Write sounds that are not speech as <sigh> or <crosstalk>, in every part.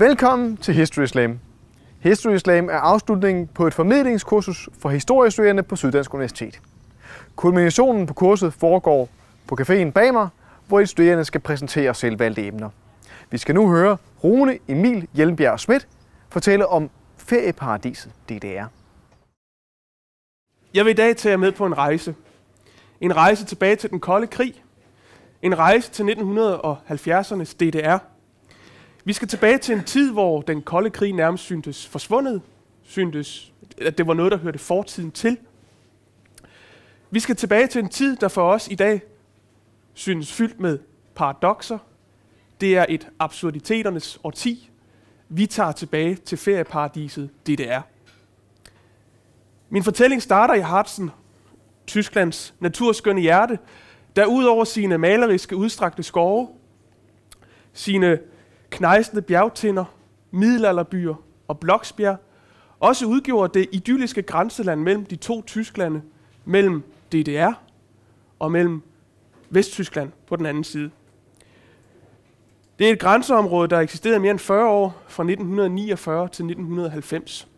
Velkommen til History Slam. History Slam er afslutningen på et formidlingskursus for historiestuderende på Syddansk Universitet. Kulminationen på kurset foregår på caféen bag mig, hvor de studerende skal præsentere selvvalgte emner. Vi skal nu høre Rune Emil Hjelmbjerg Schmidt fortælle om ferieparadiset DDR. Jeg vil i dag tage jer med på en rejse. En rejse tilbage til den kolde krig. En rejse til 1970'ernes DDR – vi skal tilbage til en tid, hvor den kolde krig nærmest syntes forsvundet, syntes, at det var noget, der hørte fortiden til. Vi skal tilbage til en tid, der for os i dag synes fyldt med paradoxer. Det er et absurditeternes årti. Vi tager tilbage til ferieparadiset DDR. Min fortælling starter i Harzen, Tysklands naturskønne hjerte, der ud over sine maleriske udstrakte skove, sine knejsende bjergtinder, middelalderbyer og Bloksbjerg, også udgjorde det idylliske grænseland mellem de to Tysklande, mellem DDR og mellem Vesttyskland på den anden side. Det er et grænseområde, der eksisterede mere end 40 år, fra 1949 til 1990.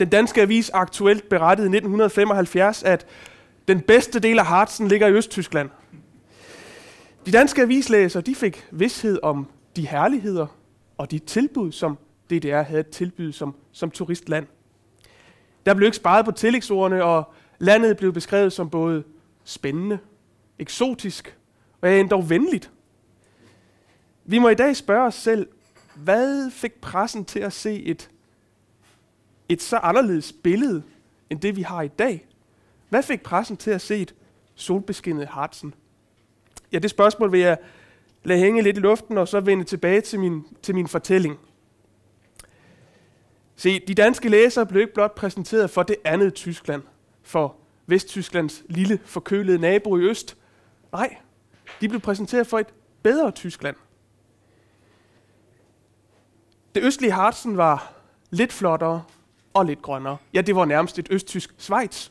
Den danske avis aktuelt berettede i 1975, at den bedste del af Harzen ligger i Østtyskland – de danske avislæsere de fik vidshed om de herligheder og de tilbud, som DDR havde tilbydet som, som turistland. Der blev ikke sparet på tillægsordene, og landet blev beskrevet som både spændende, eksotisk og endda venligt. Vi må i dag spørge os selv, hvad fik pressen til at se et, et så anderledes billede, end det vi har i dag? Hvad fik pressen til at se et solbeskinnet Hartsen ja, det spørgsmål vil jeg lade hænge lidt i luften, og så vende tilbage til min, til min fortælling. Se, de danske læsere blev ikke blot præsenteret for det andet Tyskland, for Vesttysklands lille forkølede nabo i øst. Nej, de blev præsenteret for et bedre Tyskland. Det østlige Harzen var lidt flottere og lidt grønnere. Ja, det var nærmest et østtysk Schweiz.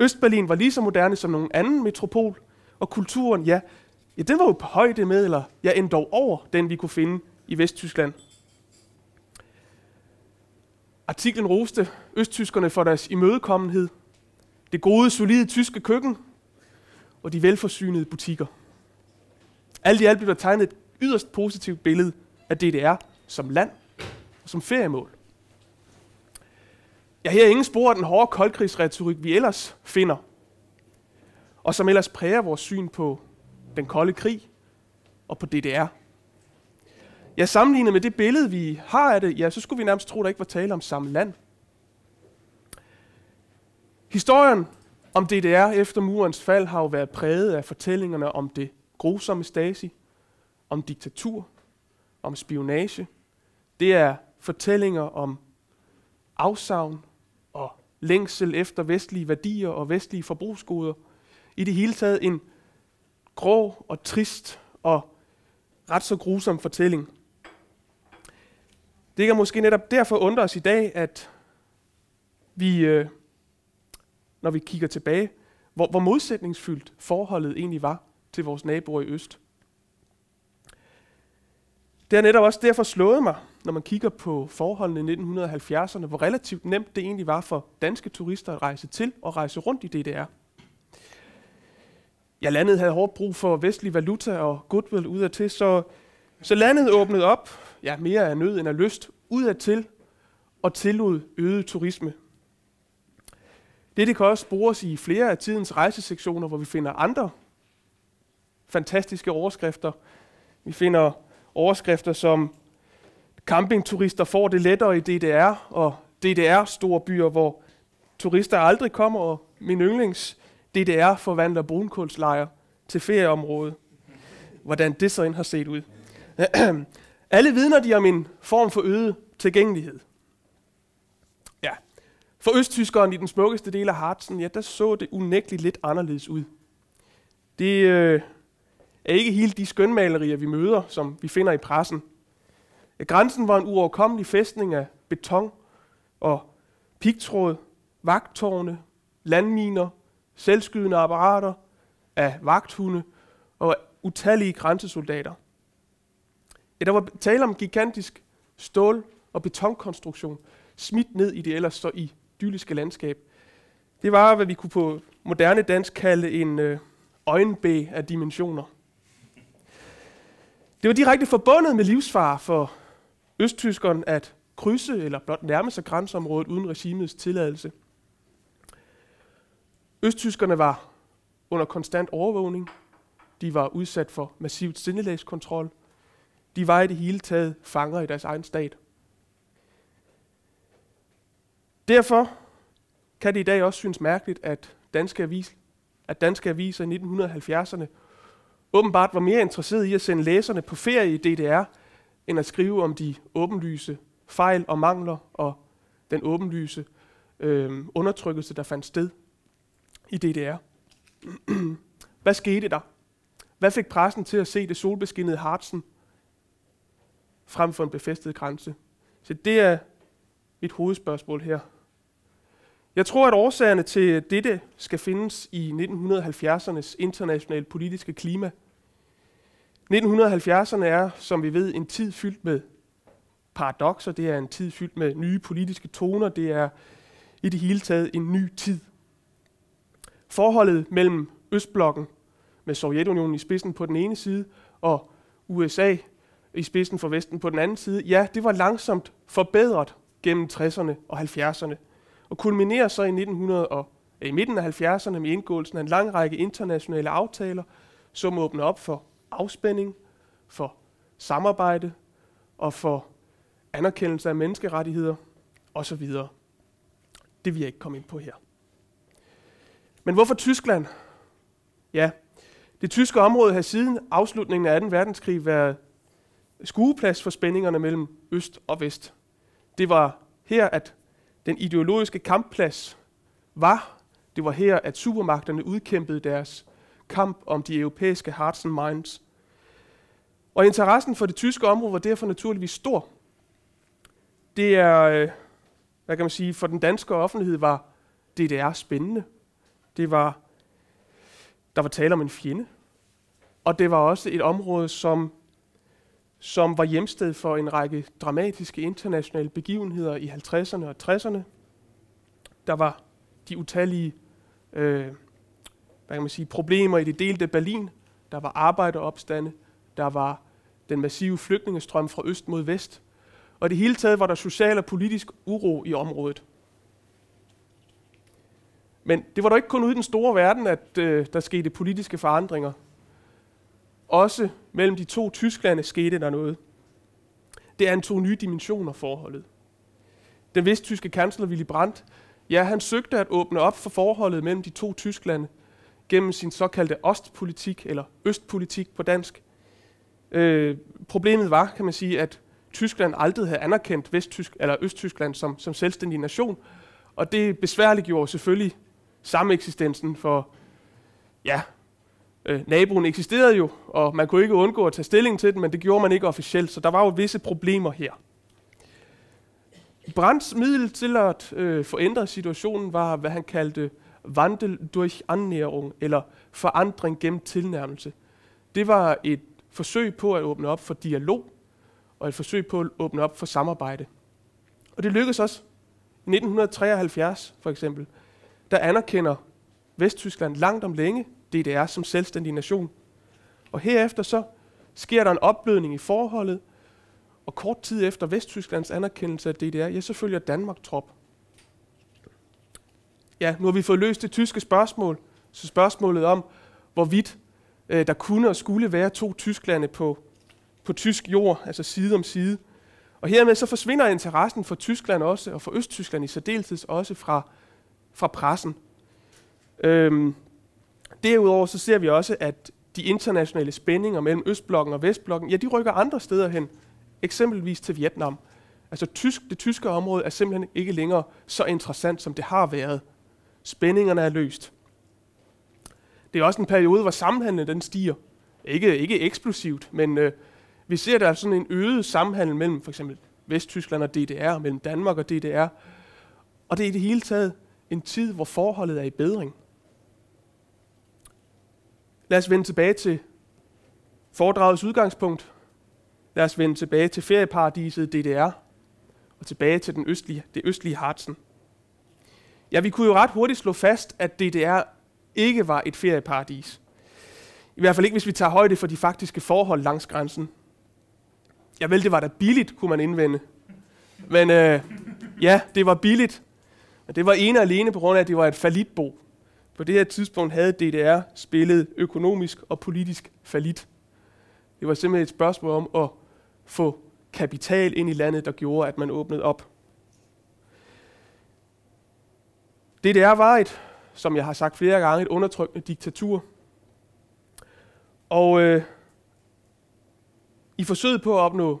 Østberlin var lige så moderne som nogen anden metropol, og kulturen, ja, ja, den var jo på højde med, eller ja, endda dog over den, vi kunne finde i Vesttyskland. Artiklen roste østtyskerne for deres imødekommenhed, det gode, solide tyske køkken og de velforsynede butikker. Alt i alt blev der tegnet et yderst positivt billede af DDR som land og som feriemål. Jeg ja, her er ingen spor af den hårde koldkrigsretorik, vi ellers finder og som ellers præger vores syn på den kolde krig og på DDR. Ja, sammenlignet med det billede, vi har af det, ja, så skulle vi nærmest tro, der ikke var tale om samme land. Historien om DDR efter murens fald har jo været præget af fortællingerne om det grusomme Stasi, om diktatur, om spionage. Det er fortællinger om afsavn og længsel efter vestlige værdier og vestlige forbrugsgoder – i det hele taget en grå og trist og ret så grusom fortælling. Det kan måske netop derfor undre os i dag, at vi, øh, når vi kigger tilbage, hvor, hvor modsætningsfyldt forholdet egentlig var til vores naboer i øst. Det har netop også derfor slået mig, når man kigger på forholdene i 1970'erne, hvor relativt nemt det egentlig var for danske turister at rejse til og rejse rundt i DDR ja, landet havde hårdt brug for vestlig valuta og goodwill udadtil, så, så landet åbnede op, ja, mere af nød end af lyst, udadtil og tillod øget turisme. Dette kan også bruges i flere af tidens rejsesektioner, hvor vi finder andre fantastiske overskrifter. Vi finder overskrifter som campingturister får det lettere i DDR, og DDR store byer, hvor turister aldrig kommer, og min yndlings DDR forvandler brunkulslejre til ferieområde. Hvordan det så end har set ud. <clears throat> Alle vidner de om en form for øget tilgængelighed. Ja. For østtyskeren i den smukkeste del af Harzen, ja, der så det unægteligt lidt anderledes ud. Det øh, er ikke helt de skønmalerier, vi møder, som vi finder i pressen. Ja, grænsen var en uoverkommelig fæstning af beton og pigtråd, vagtårne, landminer, selvskydende apparater, af vagthunde og utallige grænsesoldater. Ja, der var tale om gigantisk stål- og betonkonstruktion, smidt ned i det ellers så idylliske landskab. Det var, hvad vi kunne på moderne dansk kalde en øh, øjenbæ af dimensioner. Det var direkte forbundet med livsfare for østtyskeren at krydse eller blot nærme sig grænseområdet uden regimets tilladelse – Østtyskerne var under konstant overvågning. De var udsat for massivt sindelagskontrol. De var i det hele taget fanger i deres egen stat. Derfor kan det i dag også synes mærkeligt, at danske, avis, at danske aviser i 1970'erne åbenbart var mere interesseret i at sende læserne på ferie i DDR, end at skrive om de åbenlyse fejl og mangler og den åbenlyse øh, undertrykkelse, der fandt sted i DDR. Hvad skete der? Hvad fik pressen til at se det solbeskinnede Harzen frem for en befæstet grænse? Så det er mit hovedspørgsmål her. Jeg tror, at årsagerne til dette skal findes i 1970'ernes internationale politiske klima. 1970'erne er, som vi ved, en tid fyldt med paradoxer, det er en tid fyldt med nye politiske toner, det er i det hele taget en ny tid – forholdet mellem Østblokken med Sovjetunionen i spidsen på den ene side og USA i spidsen for Vesten på den anden side, ja, det var langsomt forbedret gennem 60'erne og 70'erne, og kulminerer så i, 1900 og, i midten af 70'erne med indgåelsen af en lang række internationale aftaler, som åbner op for afspænding, for samarbejde og for anerkendelse af menneskerettigheder osv. Det vil jeg ikke komme ind på her. Men hvorfor Tyskland? Ja, det tyske område har siden afslutningen af 2. verdenskrig været skueplads for spændingerne mellem øst og vest. Det var her, at den ideologiske kampplads var. Det var her, at supermagterne udkæmpede deres kamp om de europæiske hearts and minds. Og interessen for det tyske område var derfor naturligvis stor. Det er, øh, hvad kan man sige, for den danske offentlighed var DDR spændende. Det var, der var tale om en fjende, og det var også et område, som, som var hjemsted for en række dramatiske internationale begivenheder i 50'erne og 60'erne. Der var de utallige øh, hvad kan man sige, problemer i det delte Berlin. Der var arbejderopstande. Der var den massive flygtningestrøm fra øst mod vest. Og det hele taget var der social og politisk uro i området. Men det var dog ikke kun ude i den store verden, at øh, der skete politiske forandringer. Også mellem de to Tysklande skete der noget. Det antog nye dimensioner forholdet. Den vesttyske kansler Willy Brandt, ja, han søgte at åbne op for forholdet mellem de to Tysklande gennem sin såkaldte ostpolitik, eller østpolitik på dansk. Øh, problemet var, kan man sige, at Tyskland aldrig havde anerkendt Vesttysk, eller Østtyskland som, som selvstændig nation, og det besværliggjorde selvfølgelig eksistensen, for ja, øh, naboen eksisterede jo, og man kunne ikke undgå at tage stilling til den, men det gjorde man ikke officielt, så der var jo visse problemer her. Brands middel til at øh, forændre situationen var, hvad han kaldte Wandel durch Annäherung, eller forandring gennem tilnærmelse. Det var et forsøg på at åbne op for dialog, og et forsøg på at åbne op for samarbejde. Og det lykkedes også i 1973 for eksempel, der anerkender Vesttyskland langt om længe DDR som selvstændig nation. Og herefter så sker der en opblødning i forholdet, og kort tid efter Vesttysklands anerkendelse af DDR, ja, så følger Danmark trop. Ja, nu har vi fået løst det tyske spørgsmål, så spørgsmålet om, hvorvidt øh, der kunne og skulle være to Tysklande på, på tysk jord, altså side om side. Og hermed så forsvinder interessen for Tyskland også, og for Østtyskland i særdeleshed også fra fra pressen. Øhm, derudover så ser vi også, at de internationale spændinger mellem Østblokken og Vestblokken, ja, de rykker andre steder hen, eksempelvis til Vietnam. Altså tysk, det tyske område er simpelthen ikke længere så interessant, som det har været. Spændingerne er løst. Det er også en periode, hvor samhandlen den stiger. Ikke, ikke eksplosivt, men øh, vi ser der sådan en øget samhandel mellem for eksempel Vesttyskland og DDR, mellem Danmark og DDR. Og det er i det hele taget en tid, hvor forholdet er i bedring. Lad os vende tilbage til foredragets udgangspunkt. Lad os vende tilbage til ferieparadiset DDR og tilbage til den østlige, det østlige Harzen. Ja, vi kunne jo ret hurtigt slå fast, at DDR ikke var et ferieparadis. I hvert fald ikke, hvis vi tager højde for de faktiske forhold langs grænsen. Ja vel, det var da billigt, kunne man indvende. Men øh, ja, det var billigt, men det var ene og alene på grund af, at det var et falitbo. På det her tidspunkt havde DDR spillet økonomisk og politisk falit. Det var simpelthen et spørgsmål om at få kapital ind i landet, der gjorde, at man åbnede op. DDR var et, som jeg har sagt flere gange, et undertrykkende diktatur. Og øh, i forsøget på at opnå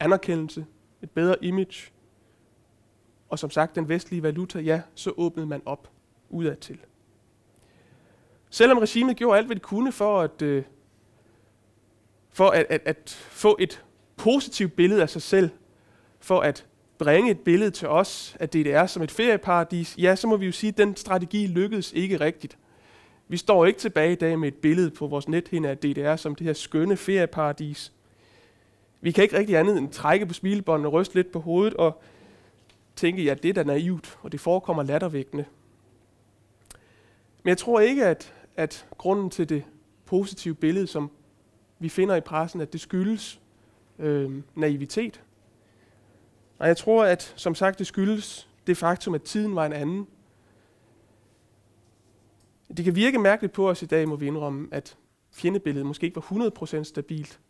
anerkendelse, et bedre image, og som sagt den vestlige valuta, ja, så åbnede man op udadtil. Selvom regimet gjorde alt, hvad det kunne for at, øh, for at, at, at få et positivt billede af sig selv, for at bringe et billede til os af DDR som et ferieparadis, ja, så må vi jo sige, at den strategi lykkedes ikke rigtigt. Vi står ikke tilbage i dag med et billede på vores nethinde af DDR som det her skønne ferieparadis. Vi kan ikke rigtig andet end trække på smilebåndene og ryste lidt på hovedet og tænke ja, at det er naivt, og det forekommer lattervækkende. Men jeg tror ikke, at, at grunden til det positive billede, som vi finder i pressen, at det skyldes øh, naivitet. Og jeg tror, at som sagt, det skyldes det faktum, at tiden var en anden. Det kan virke mærkeligt på os i dag, må vi indrømme, at fjendebilledet måske ikke var 100% stabilt,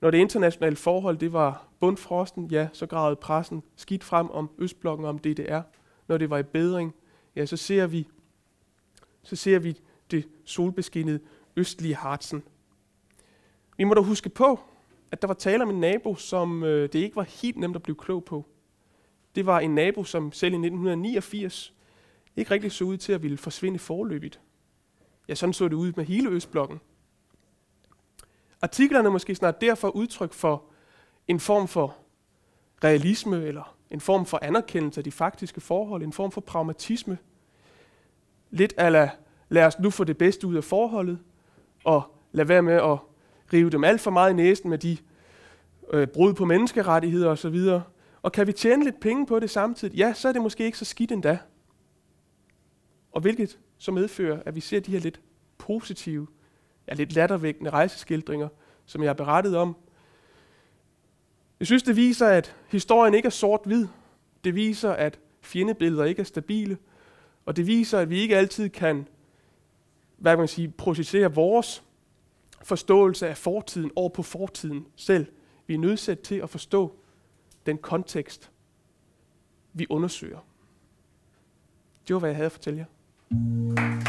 når det internationale forhold det var bundfrosten, ja, så gravede pressen skidt frem om Østblokken og om DDR. Når det var i bedring, ja, så ser vi, så ser vi det solbeskinnede østlige Harzen. Vi må dog huske på, at der var tale om en nabo, som øh, det ikke var helt nemt at blive klog på. Det var en nabo, som selv i 1989 ikke rigtig så ud til at ville forsvinde forløbigt. Ja, sådan så det ud med hele Østblokken. Artiklerne er måske snart derfor udtryk for en form for realisme, eller en form for anerkendelse af de faktiske forhold, en form for pragmatisme. Lidt ala, lad os nu få det bedste ud af forholdet, og lad være med at rive dem alt for meget i næsen med de øh, brud på menneskerettigheder osv. Og kan vi tjene lidt penge på det samtidig, ja, så er det måske ikke så skidt endda. Og hvilket så medfører, at vi ser de her lidt positive er lidt lattervækkende rejseskildringer, som jeg har berettet om. Jeg synes, det viser, at historien ikke er sort-hvid. Det viser, at fjendebilleder ikke er stabile. Og det viser, at vi ikke altid kan hvad kan man sige, processere vores forståelse af fortiden over på fortiden selv. Vi er nødsat til at forstå den kontekst, vi undersøger. Det var, hvad jeg havde at fortælle jer.